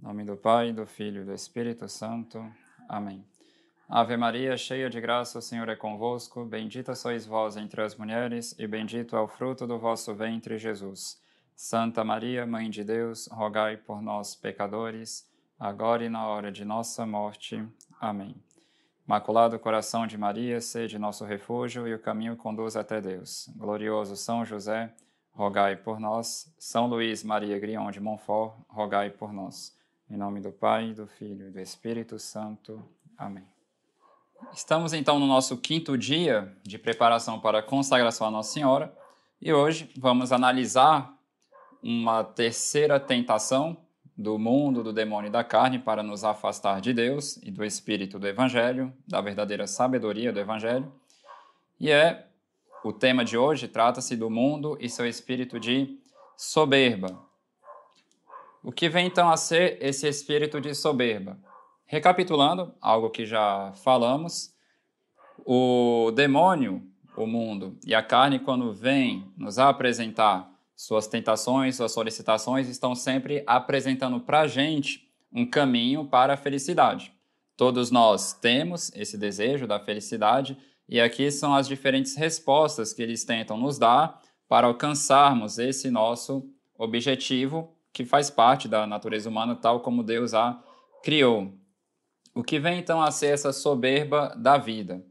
nome do Pai, do Filho e do Espírito Santo. Amém. Ave Maria, cheia de graça, o Senhor é convosco. Bendita sois vós entre as mulheres, e bendito é o fruto do vosso ventre, Jesus. Santa Maria, Mãe de Deus, rogai por nós, pecadores, agora e na hora de nossa morte. Amém. Maculado coração de Maria, sede nosso refúgio e o caminho conduz até Deus. Glorioso São José, rogai por nós. São Luís Maria Grion de Montfort, rogai por nós. Em nome do Pai, do Filho e do Espírito Santo. Amém. Estamos então no nosso quinto dia de preparação para a consagração à Nossa Senhora e hoje vamos analisar uma terceira tentação do mundo, do demônio e da carne para nos afastar de Deus e do espírito do evangelho, da verdadeira sabedoria do evangelho. E é o tema de hoje trata-se do mundo e seu espírito de soberba. O que vem então a ser esse espírito de soberba? Recapitulando algo que já falamos, o demônio, o mundo e a carne, quando vem nos apresentar suas tentações, suas solicitações estão sempre apresentando para a gente um caminho para a felicidade. Todos nós temos esse desejo da felicidade e aqui são as diferentes respostas que eles tentam nos dar para alcançarmos esse nosso objetivo que faz parte da natureza humana, tal como Deus a criou. O que vem então a ser essa soberba da vida?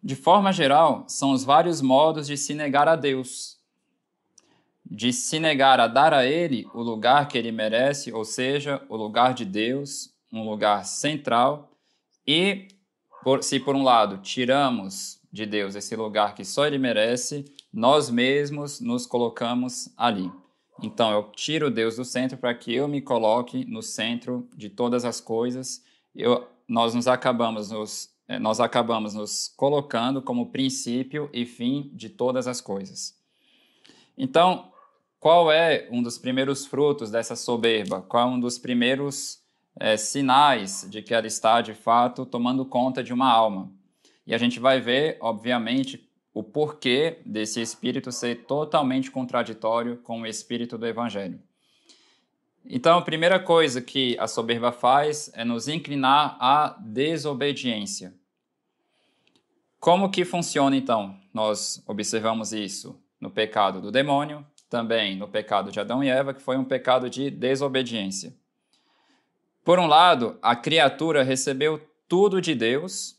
De forma geral, são os vários modos de se negar a Deus, de se negar a dar a ele o lugar que ele merece, ou seja, o lugar de Deus, um lugar central, e por, se por um lado tiramos de Deus esse lugar que só ele merece, nós mesmos nos colocamos ali. Então eu tiro Deus do centro para que eu me coloque no centro de todas as coisas. Eu, nós nos acabamos nos eh, nós acabamos nos colocando como princípio e fim de todas as coisas. Então, qual é um dos primeiros frutos dessa soberba? Qual é um dos primeiros é, sinais de que ela está, de fato, tomando conta de uma alma? E a gente vai ver, obviamente, o porquê desse espírito ser totalmente contraditório com o espírito do Evangelho. Então, a primeira coisa que a soberba faz é nos inclinar à desobediência. Como que funciona então? Nós observamos isso no pecado do demônio, também no pecado de Adão e Eva, que foi um pecado de desobediência. Por um lado, a criatura recebeu tudo de Deus,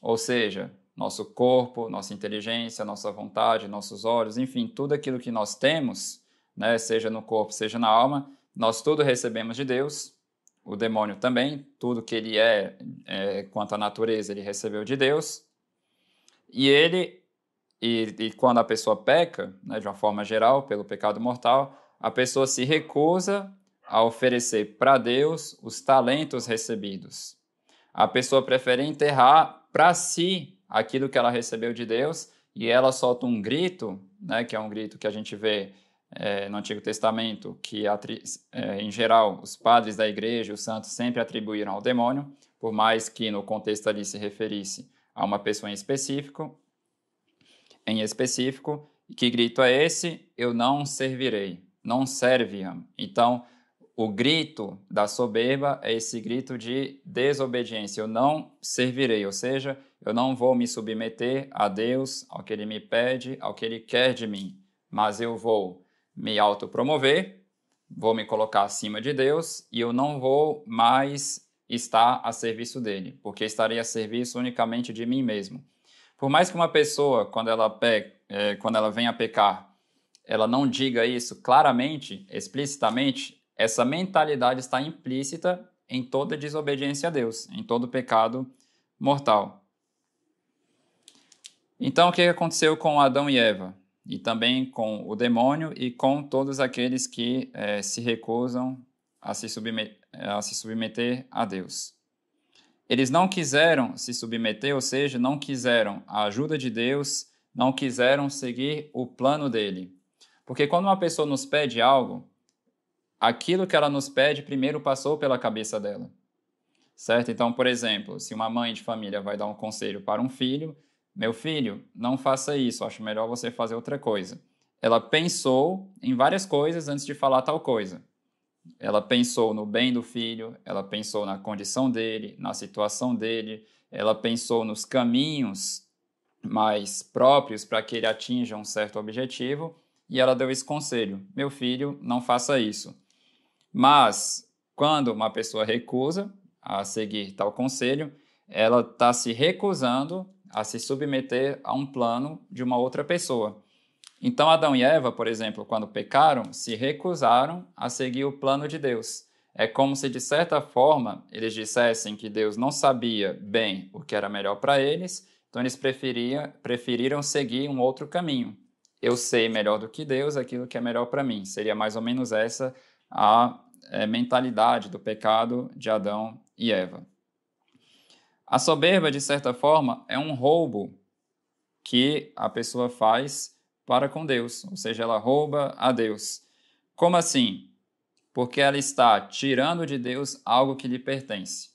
ou seja, nosso corpo, nossa inteligência, nossa vontade, nossos olhos, enfim, tudo aquilo que nós temos, né, seja no corpo, seja na alma, nós tudo recebemos de Deus. O demônio também, tudo que ele é, é quanto à natureza, ele recebeu de Deus. E ele e, e quando a pessoa peca, né, de uma forma geral, pelo pecado mortal, a pessoa se recusa a oferecer para Deus os talentos recebidos. A pessoa prefere enterrar para si aquilo que ela recebeu de Deus e ela solta um grito, né, que é um grito que a gente vê é, no Antigo Testamento, que é, em geral os padres da igreja, os santos, sempre atribuíram ao demônio, por mais que no contexto ali se referisse a uma pessoa em específico, em específico. Que grito é esse? Eu não servirei, não serve. Então, o grito da soberba é esse grito de desobediência. Eu não servirei, ou seja, eu não vou me submeter a Deus, ao que Ele me pede, ao que Ele quer de mim, mas eu vou me autopromover, vou me colocar acima de Deus e eu não vou mais estar a serviço dele, porque estarei a serviço unicamente de mim mesmo. Por mais que uma pessoa, quando ela, pe... é, quando ela vem a pecar, ela não diga isso claramente, explicitamente, essa mentalidade está implícita em toda desobediência a Deus, em todo pecado mortal. Então, o que aconteceu com Adão e Eva? E também com o demônio e com todos aqueles que é, se recusam a se, submet a se submeter a Deus. Eles não quiseram se submeter, ou seja, não quiseram a ajuda de Deus, não quiseram seguir o plano dele. Porque quando uma pessoa nos pede algo, aquilo que ela nos pede primeiro passou pela cabeça dela. Certo? Então, por exemplo, se uma mãe de família vai dar um conselho para um filho, meu filho, não faça isso, acho melhor você fazer outra coisa. Ela pensou em várias coisas antes de falar tal coisa. Ela pensou no bem do filho, ela pensou na condição dele, na situação dele, ela pensou nos caminhos mais próprios para que ele atinja um certo objetivo e ela deu esse conselho: meu filho, não faça isso. Mas quando uma pessoa recusa a seguir tal conselho, ela está se recusando a se submeter a um plano de uma outra pessoa. Então, Adão e Eva, por exemplo, quando pecaram, se recusaram a seguir o plano de Deus. É como se, de certa forma, eles dissessem que Deus não sabia bem o que era melhor para eles, então eles preferia, preferiram seguir um outro caminho. Eu sei melhor do que Deus aquilo que é melhor para mim. Seria mais ou menos essa a é, mentalidade do pecado de Adão e Eva. A soberba, de certa forma, é um roubo que a pessoa faz para com Deus, ou seja, ela rouba a Deus. Como assim? Porque ela está tirando de Deus algo que lhe pertence.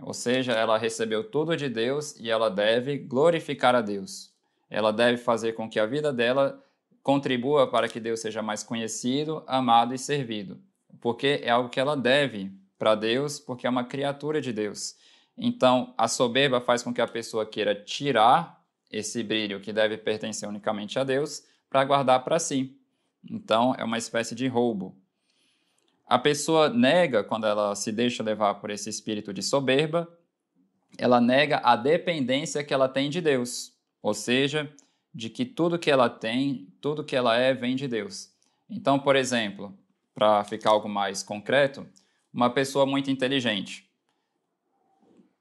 Ou seja, ela recebeu tudo de Deus e ela deve glorificar a Deus. Ela deve fazer com que a vida dela contribua para que Deus seja mais conhecido, amado e servido. Porque é algo que ela deve para Deus, porque é uma criatura de Deus. Então, a soberba faz com que a pessoa queira tirar esse brilho que deve pertencer unicamente a Deus para guardar para si. Então, é uma espécie de roubo. A pessoa nega, quando ela se deixa levar por esse espírito de soberba, ela nega a dependência que ela tem de Deus, ou seja, de que tudo que ela tem, tudo que ela é, vem de Deus. Então, por exemplo, para ficar algo mais concreto, uma pessoa muito inteligente.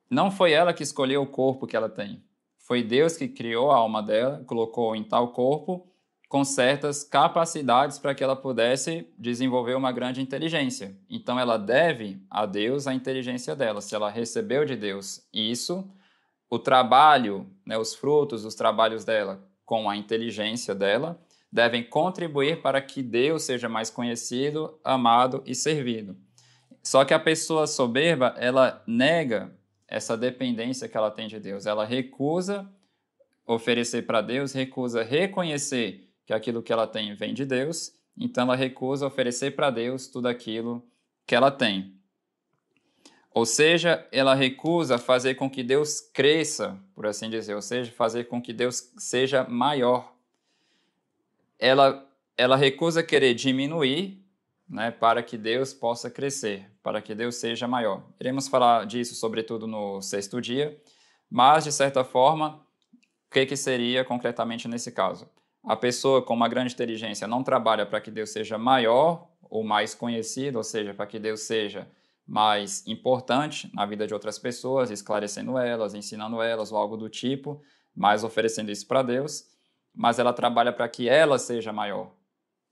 Não foi ela que escolheu o corpo que ela tem. Foi Deus que criou a alma dela, colocou em tal corpo com certas capacidades para que ela pudesse desenvolver uma grande inteligência. Então ela deve a Deus a inteligência dela. Se ela recebeu de Deus isso, o trabalho, né, os frutos dos trabalhos dela com a inteligência dela devem contribuir para que Deus seja mais conhecido, amado e servido. Só que a pessoa soberba, ela nega essa dependência que ela tem de Deus. Ela recusa oferecer para Deus, recusa reconhecer que aquilo que ela tem vem de Deus, então ela recusa oferecer para Deus tudo aquilo que ela tem. Ou seja, ela recusa fazer com que Deus cresça, por assim dizer, ou seja, fazer com que Deus seja maior. Ela, ela recusa querer diminuir né, para que Deus possa crescer, para que Deus seja maior. Iremos falar disso, sobretudo, no sexto dia, mas, de certa forma, o que, que seria concretamente nesse caso? a pessoa com uma grande inteligência não trabalha para que Deus seja maior ou mais conhecido, ou seja, para que Deus seja mais importante na vida de outras pessoas, esclarecendo elas, ensinando elas ou algo do tipo, mas oferecendo isso para Deus, mas ela trabalha para que ela seja maior,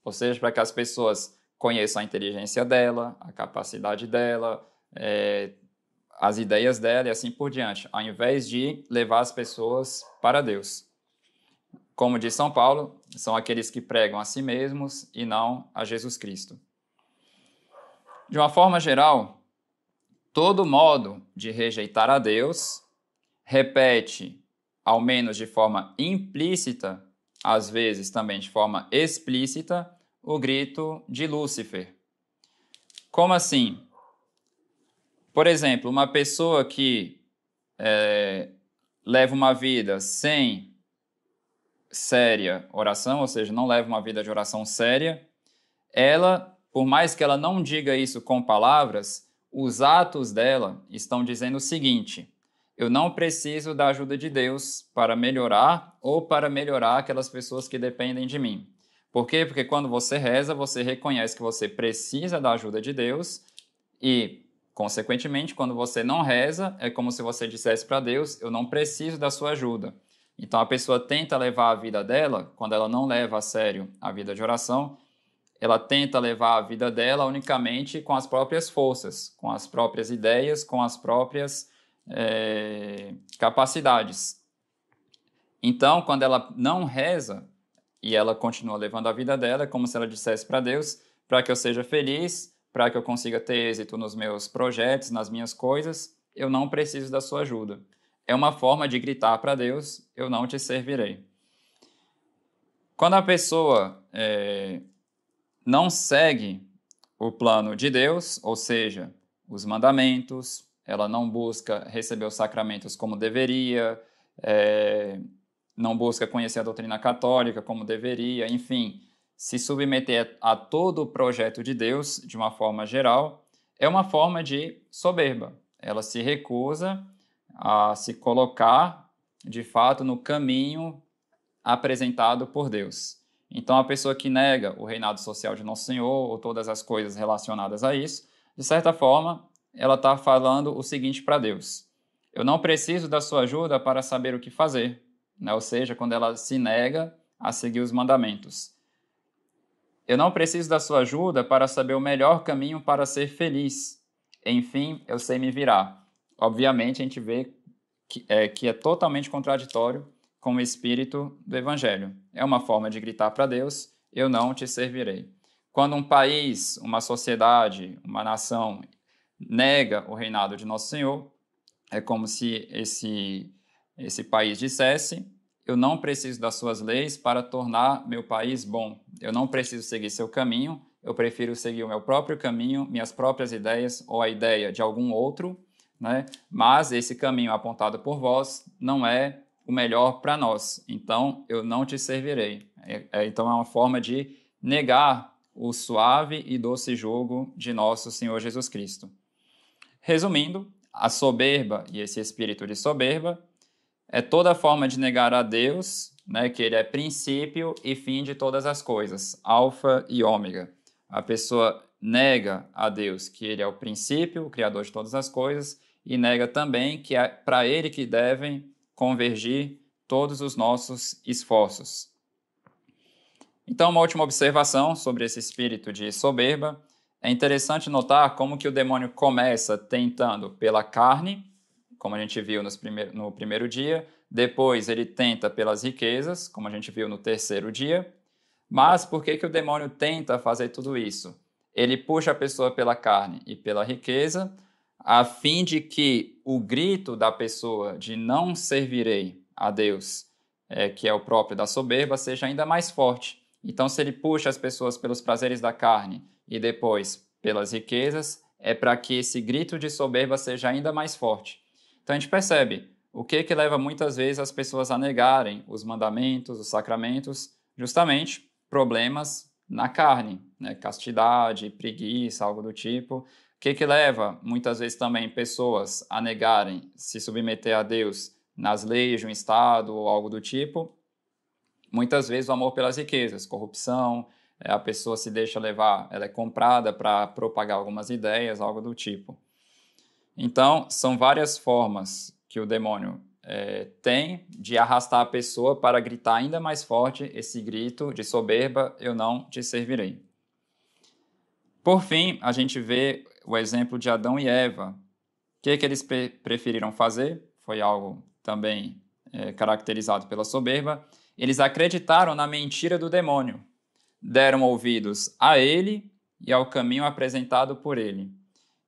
ou seja, para que as pessoas conheçam a inteligência dela, a capacidade dela, é, as ideias dela e assim por diante, ao invés de levar as pessoas para Deus. Como diz São Paulo, são aqueles que pregam a si mesmos e não a Jesus Cristo. De uma forma geral, todo modo de rejeitar a Deus repete, ao menos de forma implícita, às vezes também de forma explícita, o grito de Lúcifer. Como assim? Por exemplo, uma pessoa que é, leva uma vida sem séria oração, ou seja, não leva uma vida de oração séria, ela, por mais que ela não diga isso com palavras, os atos dela estão dizendo o seguinte: eu não preciso da ajuda de Deus para melhorar ou para melhorar aquelas pessoas que dependem de mim. Por quê? Porque quando você reza, você reconhece que você precisa da ajuda de Deus e, consequentemente, quando você não reza, é como se você dissesse para Deus: eu não preciso da sua ajuda então a pessoa tenta levar a vida dela, quando ela não leva a sério a vida de oração, ela tenta levar a vida dela unicamente com as próprias forças, com as próprias ideias, com as próprias é, capacidades. Então, quando ela não reza e ela continua levando a vida dela, é como se ela dissesse para Deus: para que eu seja feliz, para que eu consiga ter êxito nos meus projetos, nas minhas coisas, eu não preciso da sua ajuda é uma forma de gritar para Deus: Eu não te servirei. Quando a pessoa é, não segue o plano de Deus, ou seja, os mandamentos, ela não busca receber os sacramentos como deveria, é, não busca conhecer a doutrina católica como deveria, enfim, se submeter a todo o projeto de Deus de uma forma geral, é uma forma de soberba. Ela se recusa a se colocar de fato no caminho apresentado por Deus. Então, a pessoa que nega o reinado social de Nosso Senhor ou todas as coisas relacionadas a isso, de certa forma, ela está falando o seguinte para Deus: Eu não preciso da sua ajuda para saber o que fazer. Né? Ou seja, quando ela se nega a seguir os mandamentos. Eu não preciso da sua ajuda para saber o melhor caminho para ser feliz. Enfim, eu sei me virar obviamente, a gente vê que é, que é totalmente contraditório com o espírito do Evangelho. É uma forma de gritar para Deus: eu não te servirei. Quando um país, uma sociedade, uma nação nega o reinado de Nosso Senhor, é como se esse, esse país dissesse: eu não preciso das suas leis para tornar meu país bom. Eu não preciso seguir seu caminho, eu prefiro seguir o meu próprio caminho, minhas próprias ideias ou a ideia de algum outro né? Mas esse caminho apontado por vós não é o melhor para nós, então eu não te servirei. É, é, então é uma forma de negar o suave e doce jogo de nosso Senhor Jesus Cristo. Resumindo, a soberba e esse espírito de soberba é toda forma de negar a Deus, né, que ele é princípio e fim de todas as coisas, alfa e ômega. A pessoa nega a Deus que ele é o princípio, o criador de todas as coisas, e nega também que é para ele que devem convergir todos os nossos esforços. Então, uma última observação sobre esse espírito de soberba. É interessante notar como que o demônio começa tentando pela carne, como a gente viu no primeiro dia, depois ele tenta pelas riquezas, como a gente viu no terceiro dia. Mas por que, que o demônio tenta fazer tudo isso? Ele puxa a pessoa pela carne e pela riqueza, a fim de que o grito da pessoa de não servirei a Deus, é, que é o próprio da soberba, seja ainda mais forte. Então, se ele puxa as pessoas pelos prazeres da carne e depois pelas riquezas, é para que esse grito de soberba seja ainda mais forte. Então, a gente percebe o que, que leva muitas vezes as pessoas a negarem os mandamentos, os sacramentos, justamente problemas na carne, né? castidade, preguiça, algo do tipo. O que, que leva, muitas vezes, também pessoas a negarem se submeter a Deus nas leis de um Estado ou algo do tipo? Muitas vezes o amor pelas riquezas, corrupção, eh, a pessoa se deixa levar, ela é comprada para propagar algumas ideias, algo do tipo. Então, são várias formas que o demônio é, tem de arrastar a pessoa para gritar ainda mais forte esse grito de soberba: eu não te servirei. Por fim, a gente vê o exemplo de Adão e Eva. O que, que eles pre preferiram fazer? Foi algo também é, caracterizado pela soberba. Eles acreditaram na mentira do demônio, deram ouvidos a ele e ao caminho apresentado por ele.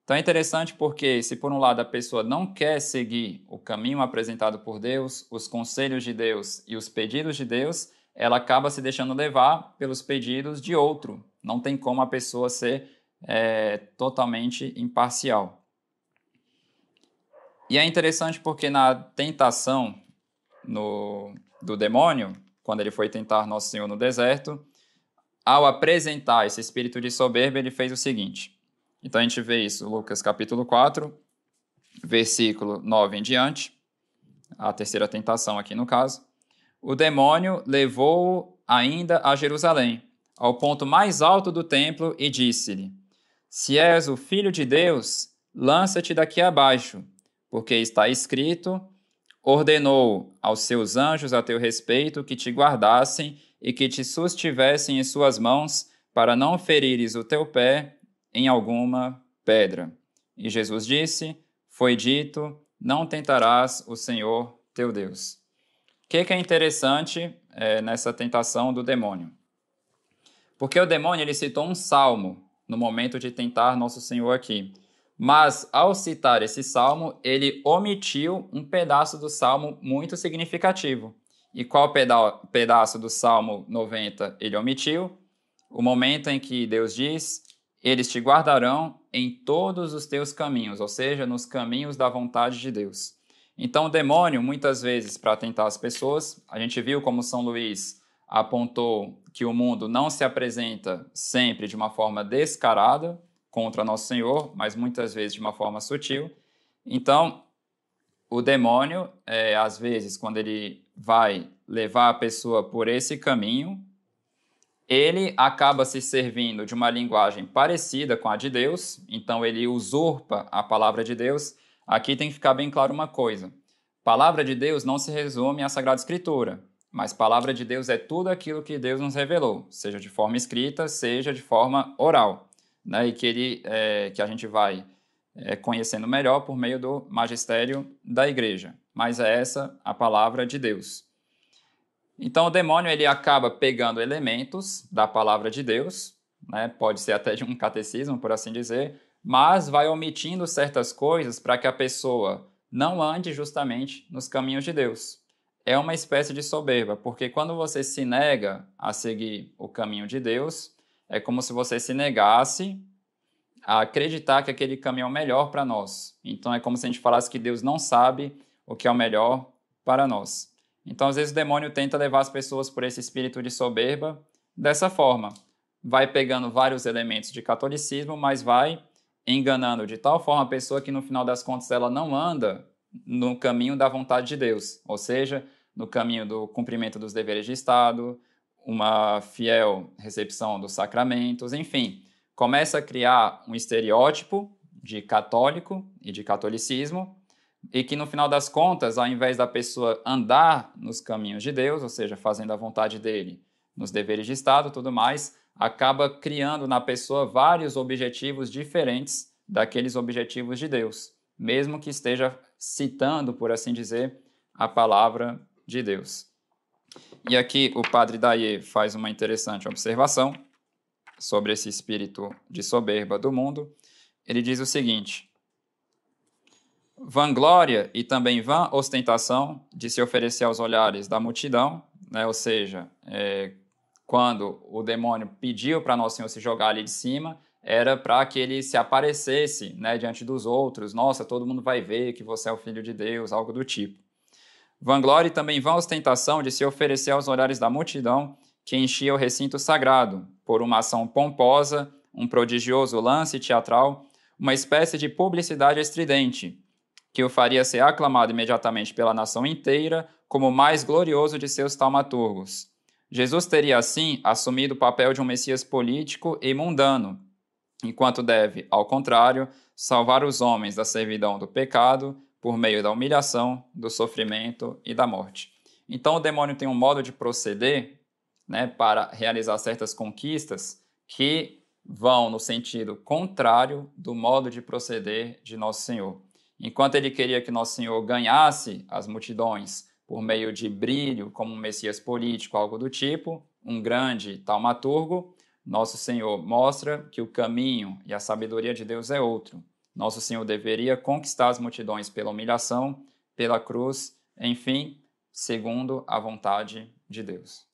Então é interessante porque, se por um lado a pessoa não quer seguir o caminho apresentado por Deus, os conselhos de Deus e os pedidos de Deus, ela acaba se deixando levar pelos pedidos de outro. Não tem como a pessoa ser é, totalmente imparcial. E é interessante porque na tentação no, do demônio, quando ele foi tentar Nosso Senhor no deserto, ao apresentar esse espírito de soberba, ele fez o seguinte. Então a gente vê isso, Lucas capítulo 4, versículo 9 em diante, a terceira tentação aqui no caso. O demônio levou-o ainda a Jerusalém, ao ponto mais alto do templo, e disse-lhe: se és o filho de Deus, lança-te daqui abaixo, porque está escrito: ordenou aos seus anjos a teu respeito que te guardassem e que te sustivessem em suas mãos, para não ferires o teu pé em alguma pedra. E Jesus disse: Foi dito: Não tentarás o Senhor teu Deus. O que, é interessante é, nessa tentação do demônio? Porque o demônio ele citou um salmo no momento de tentar nosso Senhor aqui. Mas, ao citar esse salmo, ele omitiu um pedaço do salmo muito significativo. E qual pedaço do salmo 90 ele omitiu? O momento em que Deus diz: Eles te guardarão em todos os teus caminhos, ou seja, nos caminhos da vontade de Deus. Então, o demônio, muitas vezes, para tentar as pessoas, a gente viu como São Luís apontou que o mundo não se apresenta sempre de uma forma descarada contra Nosso Senhor, mas muitas vezes de uma forma sutil. Então, o demônio, é, às vezes, quando ele vai levar a pessoa por esse caminho, ele acaba se servindo de uma linguagem parecida com a de Deus, então ele usurpa a palavra de Deus. Aqui tem que ficar bem claro uma coisa: palavra de Deus não se resume à Sagrada Escritura. Mas palavra de Deus é tudo aquilo que Deus nos revelou, seja de forma escrita, seja de forma oral, né? e que, ele, é, que a gente vai é, conhecendo melhor por meio do magistério da igreja. Mas é essa a palavra de Deus. Então o demônio ele acaba pegando elementos da palavra de Deus, né? pode ser até de um catecismo, por assim dizer, mas vai omitindo certas coisas para que a pessoa não ande justamente nos caminhos de Deus é uma espécie de soberba, porque quando você se nega a seguir o caminho de Deus, é como se você se negasse a acreditar que aquele caminho é o melhor para nós. Então é como se a gente falasse que Deus não sabe o que é o melhor para nós. Então às vezes o demônio tenta levar as pessoas por esse espírito de soberba dessa forma. Vai pegando vários elementos de catolicismo, mas vai enganando de tal forma a pessoa que no final das contas ela não anda no caminho da vontade de Deus, ou seja, no caminho do cumprimento dos deveres de Estado, uma fiel recepção dos sacramentos, enfim, começa a criar um estereótipo de católico e de catolicismo, e que no final das contas, ao invés da pessoa andar nos caminhos de Deus, ou seja, fazendo a vontade dele, nos deveres de Estado, tudo mais, acaba criando na pessoa vários objetivos diferentes daqueles objetivos de Deus, mesmo que esteja citando, por assim dizer, a palavra de Deus. E aqui o padre Daye faz uma interessante observação sobre esse espírito de soberba do mundo. Ele diz o seguinte: vanglória e também vã ostentação de se oferecer aos olhares da multidão, né? ou seja, é, quando o demônio pediu para Nosso Senhor se jogar ali de cima, era para que ele se aparecesse né, diante dos outros. Nossa, todo mundo vai ver que você é o filho de Deus, algo do tipo. Vanglória e também vã ostentação de se oferecer aos olhares da multidão que enchia o recinto sagrado, por uma ação pomposa, um prodigioso lance teatral, uma espécie de publicidade estridente, que o faria ser aclamado imediatamente pela nação inteira como o mais glorioso de seus taumaturgos. Jesus teria, assim, assumido o papel de um Messias político e mundano, enquanto deve, ao contrário, salvar os homens da servidão do pecado por meio da humilhação, do sofrimento e da morte. Então o demônio tem um modo de proceder né, para realizar certas conquistas que vão no sentido contrário do modo de proceder de Nosso Senhor. Enquanto ele queria que Nosso Senhor ganhasse as multidões por meio de brilho, como um Messias político, algo do tipo, um grande taumaturgo, nosso Senhor mostra que o caminho e a sabedoria de Deus é outro. Nosso Senhor deveria conquistar as multidões pela humilhação, pela cruz, enfim, segundo a vontade de Deus.